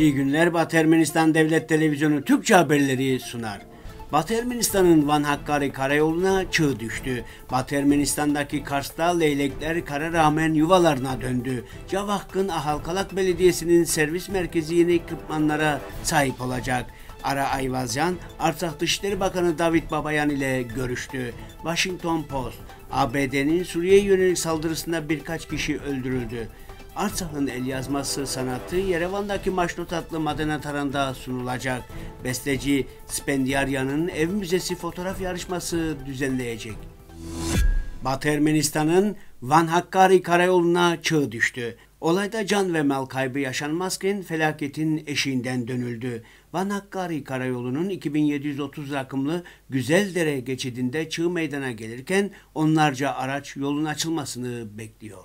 İyi günler Batı Ermenistan Devlet Televizyonu Türkçe haberleri sunar. Batı Ermenistan'ın Van Hakkari karayoluna çığ düştü. Batı Ermenistan'daki Kars'ta leylekler kara rağmen yuvalarına döndü. Cavakkın Ahalkalak Belediyesi'nin servis merkezi yeni ekipmanlara sahip olacak. Ara Ayvazyan, Arsak Dışişleri Bakanı David Babayan ile görüştü. Washington Post, ABD'nin Suriye yönelik saldırısında birkaç kişi öldürüldü. Artsakh'ın el yazması sanatı Yerevan'daki Maşno Tatlı Madena Taran'da sunulacak. Besteci Spendiarya'nın ev müzesi fotoğraf yarışması düzenleyecek. Batı Ermenistan'ın Van Hakkari Karayolu'na çığ düştü. Olayda can ve mal kaybı yaşanmazken felaketin eşiğinden dönüldü. Van Hakkari Karayolu'nun 2730 rakımlı Güzeldere geçidinde çığ meydana gelirken onlarca araç yolun açılmasını bekliyor.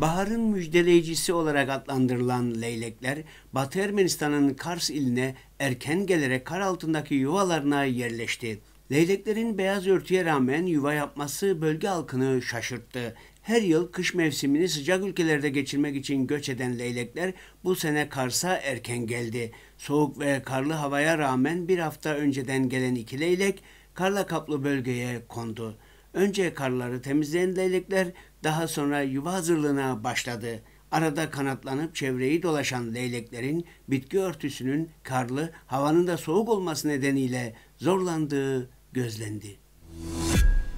Baharın müjdeleyicisi olarak adlandırılan leylekler Batı Ermenistan'ın Kars iline erken gelerek kar altındaki yuvalarına yerleşti. Leyleklerin beyaz örtüye rağmen yuva yapması bölge halkını şaşırttı. Her yıl kış mevsimini sıcak ülkelerde geçirmek için göç eden leylekler bu sene Kars'a erken geldi. Soğuk ve karlı havaya rağmen bir hafta önceden gelen iki leylek karla kaplı bölgeye kondu. Önce karları temizleyen leylekler daha sonra yuva hazırlığına başladı. Arada kanatlanıp çevreyi dolaşan leyleklerin bitki örtüsünün karlı, havanın da soğuk olması nedeniyle zorlandığı gözlendi.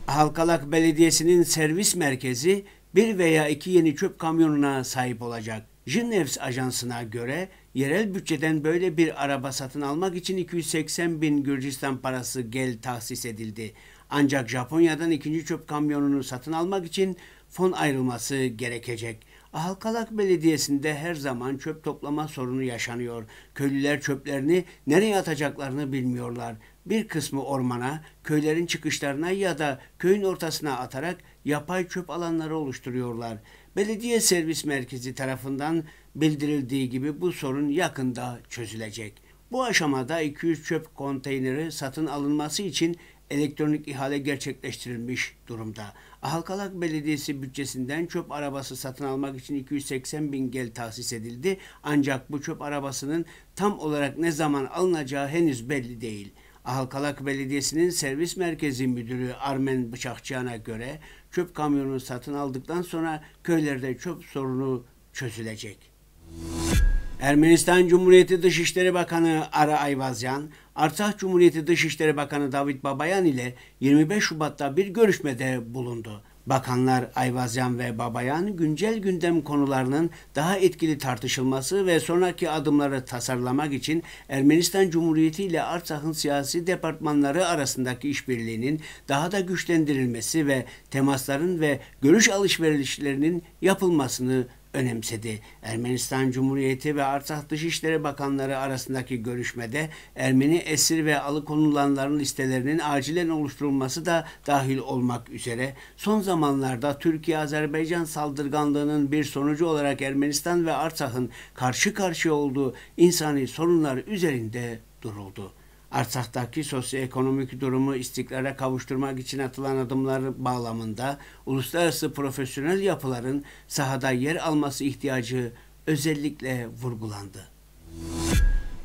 Halkalak Belediyesi'nin servis merkezi bir veya iki yeni çöp kamyonuna sahip olacak. Jinnevs Ajansı'na göre yerel bütçeden böyle bir araba satın almak için 280 bin Gürcistan parası gel tahsis edildi. Ancak Japonya'dan ikinci çöp kamyonunu satın almak için fon ayrılması gerekecek. Halkalak Belediyesi'nde her zaman çöp toplama sorunu yaşanıyor. Köylüler çöplerini nereye atacaklarını bilmiyorlar. Bir kısmı ormana, köylerin çıkışlarına ya da köyün ortasına atarak yapay çöp alanları oluşturuyorlar. Belediye Servis Merkezi tarafından bildirildiği gibi bu sorun yakında çözülecek. Bu aşamada 200 çöp konteyneri satın alınması için elektronik ihale gerçekleştirilmiş durumda. Ahalkalak Belediyesi bütçesinden çöp arabası satın almak için 280 bin gel tahsis edildi. Ancak bu çöp arabasının tam olarak ne zaman alınacağı henüz belli değil. Ahalkalak Belediyesi'nin servis merkezi müdürü Armen Bıçakçıyan'a göre çöp kamyonunu satın aldıktan sonra köylerde çöp sorunu çözülecek. Ermenistan Cumhuriyeti Dışişleri Bakanı Ara Ayvazyan, Artsakh Cumhuriyeti Dışişleri Bakanı David Babayan ile 25 Şubat'ta bir görüşmede bulundu. Bakanlar Ayvazyan ve Babayan güncel gündem konularının daha etkili tartışılması ve sonraki adımları tasarlamak için Ermenistan Cumhuriyeti ile Artsakh'ın siyasi departmanları arasındaki işbirliğinin daha da güçlendirilmesi ve temasların ve görüş alışverişlerinin yapılmasını önemsedi. Ermenistan Cumhuriyeti ve Artsakh Dışişleri Bakanları arasındaki görüşmede Ermeni esir ve alıkonulanların listelerinin acilen oluşturulması da dahil olmak üzere son zamanlarda Türkiye-Azerbaycan saldırganlığının bir sonucu olarak Ermenistan ve Artsakh'ın karşı karşıya olduğu insani sorunlar üzerinde duruldu. Arsak'taki sosyoekonomik durumu istiklale kavuşturmak için atılan adımlar bağlamında uluslararası profesyonel yapıların sahada yer alması ihtiyacı özellikle vurgulandı.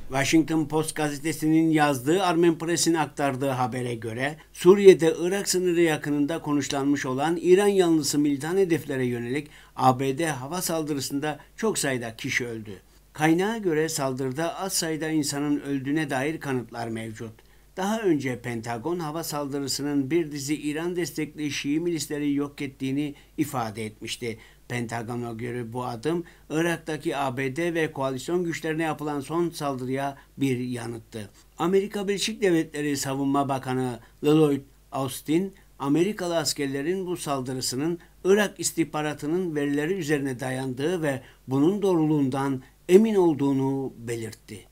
Washington Post gazetesinin yazdığı Armen Press'in aktardığı habere göre Suriye'de Irak sınırı yakınında konuşlanmış olan İran yanlısı militan hedeflere yönelik ABD hava saldırısında çok sayıda kişi öldü. Kaynağa göre saldırıda az sayıda insanın öldüğüne dair kanıtlar mevcut. Daha önce Pentagon hava saldırısının bir dizi İran destekli Şii milisleri yok ettiğini ifade etmişti. Pentagon'a göre bu adım Irak'taki ABD ve koalisyon güçlerine yapılan son saldırıya bir yanıttı. Amerika Birleşik Devletleri Savunma Bakanı Lloyd Austin, Amerikalı askerlerin bu saldırısının Irak istihbaratının verileri üzerine dayandığı ve bunun doğruluğundan emin olduğunu belirtti.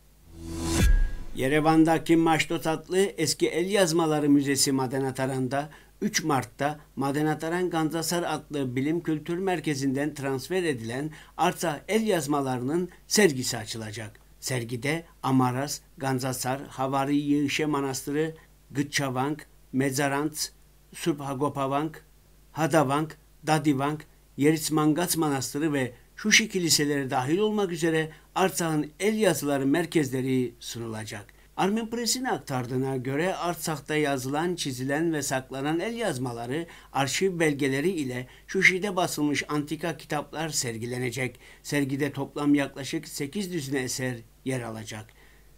Yerevan'daki Maşto Tatlı eski el yazmaları müzesi Madenataran'da 3 Mart'ta Madenataran Ganzasar adlı Bilim Kültür Merkezi'nden transfer edilen Arsa el yazmalarının sergisi açılacak. Sergide Amaras, Ganzasar, Havari Yığışe Manastırı, Gıtçavank, Mezarant, Subhagopavank, Hadavank, Dadivank, Yeritsmangats Manastırı ve Şuşi kiliseleri dahil olmak üzere Artsakh'ın el yazıları merkezleri sunulacak. Armen Press'in aktardığına göre Artsak'ta yazılan, çizilen ve saklanan el yazmaları, arşiv belgeleri ile Şuşi'de basılmış antika kitaplar sergilenecek. Sergide toplam yaklaşık 8 düzine eser yer alacak.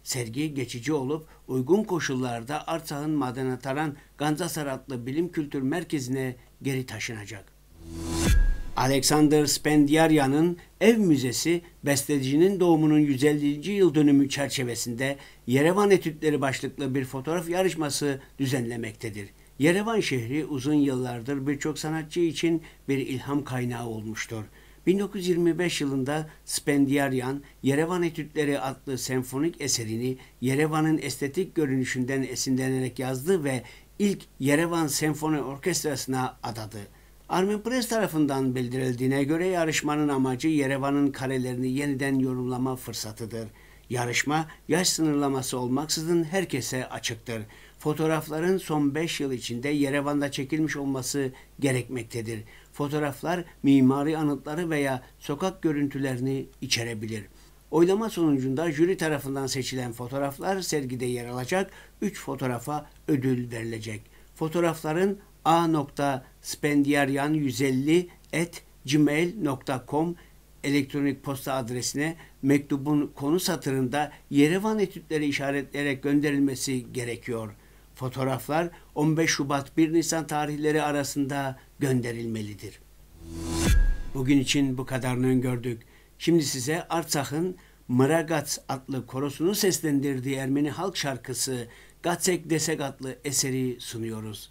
Sergi geçici olup uygun koşullarda Artsakh'ın Madanataran Ganzasar adlı bilim kültür merkezine geri taşınacak. Alexander Spendiarya'nın ev müzesi bestecinin doğumunun 150. yıl dönümü çerçevesinde Yerevan Etütleri başlıklı bir fotoğraf yarışması düzenlemektedir. Yerevan şehri uzun yıllardır birçok sanatçı için bir ilham kaynağı olmuştur. 1925 yılında Spendiaryan, Yerevan Etütleri adlı senfonik eserini Yerevan'ın estetik görünüşünden esinlenerek yazdı ve ilk Yerevan Senfoni Orkestrası'na adadı. Armin Press tarafından bildirildiğine göre yarışmanın amacı Yerevan'ın kalelerini yeniden yorumlama fırsatıdır. Yarışma yaş sınırlaması olmaksızın herkese açıktır. Fotoğrafların son 5 yıl içinde Yerevan'da çekilmiş olması gerekmektedir. Fotoğraflar mimari anıtları veya sokak görüntülerini içerebilir. Oylama sonucunda jüri tarafından seçilen fotoğraflar sergide yer alacak, 3 fotoğrafa ödül verilecek. Fotoğrafların aspendiaryan 150 et gmail.com elektronik posta adresine mektubun konu satırında Yerevan etütleri işaretleyerek gönderilmesi gerekiyor. Fotoğraflar 15 Şubat 1 Nisan tarihleri arasında gönderilmelidir. Bugün için bu kadarını öngördük. Şimdi size Artsak'ın "Mıragats" adlı korosunu seslendirdiği Ermeni halk şarkısı Gatsek Desek adlı eseri sunuyoruz.